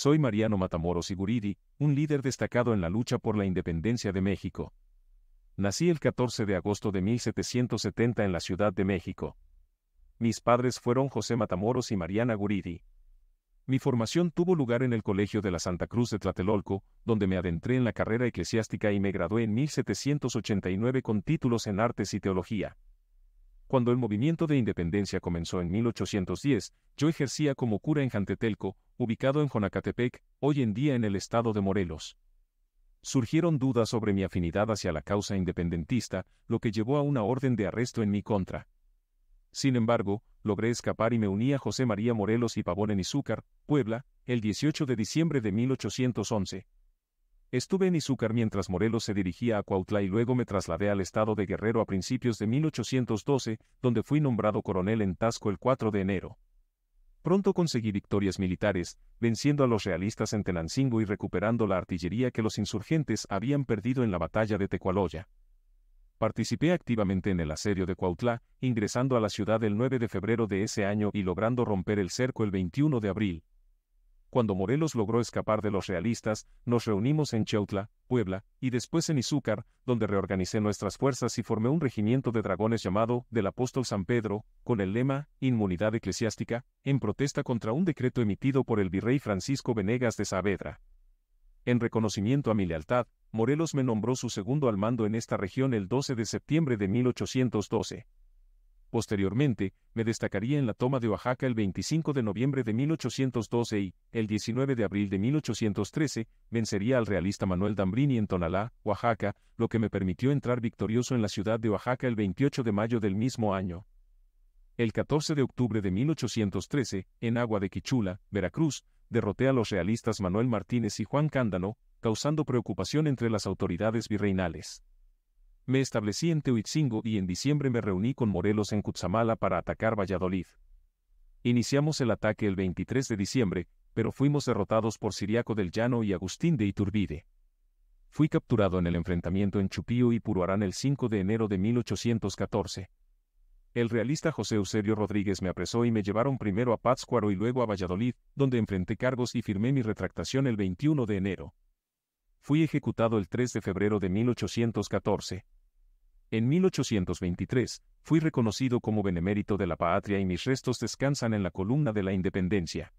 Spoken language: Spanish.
Soy Mariano Matamoros Guridi, un líder destacado en la lucha por la independencia de México. Nací el 14 de agosto de 1770 en la Ciudad de México. Mis padres fueron José Matamoros y Mariana Guridi. Mi formación tuvo lugar en el Colegio de la Santa Cruz de Tlatelolco, donde me adentré en la carrera eclesiástica y me gradué en 1789 con títulos en artes y teología. Cuando el movimiento de independencia comenzó en 1810, yo ejercía como cura en Jantetelco, ubicado en Jonacatepec, hoy en día en el estado de Morelos. Surgieron dudas sobre mi afinidad hacia la causa independentista, lo que llevó a una orden de arresto en mi contra. Sin embargo, logré escapar y me uní a José María Morelos y Pavón en Izúcar, Puebla, el 18 de diciembre de 1811. Estuve en Izúcar mientras Morelos se dirigía a Cuautla y luego me trasladé al estado de Guerrero a principios de 1812, donde fui nombrado coronel en Tasco el 4 de enero. Pronto conseguí victorias militares, venciendo a los realistas en Tenancingo y recuperando la artillería que los insurgentes habían perdido en la batalla de Tecualoya. Participé activamente en el asedio de Cuautla, ingresando a la ciudad el 9 de febrero de ese año y logrando romper el cerco el 21 de abril, cuando Morelos logró escapar de los realistas, nos reunimos en Cheutla, Puebla, y después en Izúcar, donde reorganicé nuestras fuerzas y formé un regimiento de dragones llamado del Apóstol San Pedro, con el lema Inmunidad Eclesiástica, en protesta contra un decreto emitido por el virrey Francisco Venegas de Saavedra. En reconocimiento a mi lealtad, Morelos me nombró su segundo al mando en esta región el 12 de septiembre de 1812. Posteriormente, me destacaría en la toma de Oaxaca el 25 de noviembre de 1812 y, el 19 de abril de 1813, vencería al realista Manuel Dambrini en Tonalá, Oaxaca, lo que me permitió entrar victorioso en la ciudad de Oaxaca el 28 de mayo del mismo año. El 14 de octubre de 1813, en Agua de Quichula, Veracruz, derroté a los realistas Manuel Martínez y Juan Cándano, causando preocupación entre las autoridades virreinales. Me establecí en Tehuitzingo y en diciembre me reuní con Morelos en Cutzamala para atacar Valladolid. Iniciamos el ataque el 23 de diciembre, pero fuimos derrotados por Siriaco del Llano y Agustín de Iturbide. Fui capturado en el enfrentamiento en Chupío y Puruarán el 5 de enero de 1814. El realista José Eusebio Rodríguez me apresó y me llevaron primero a Pátzcuaro y luego a Valladolid, donde enfrenté cargos y firmé mi retractación el 21 de enero. Fui ejecutado el 3 de febrero de 1814. En 1823, fui reconocido como benemérito de la patria y mis restos descansan en la columna de la independencia.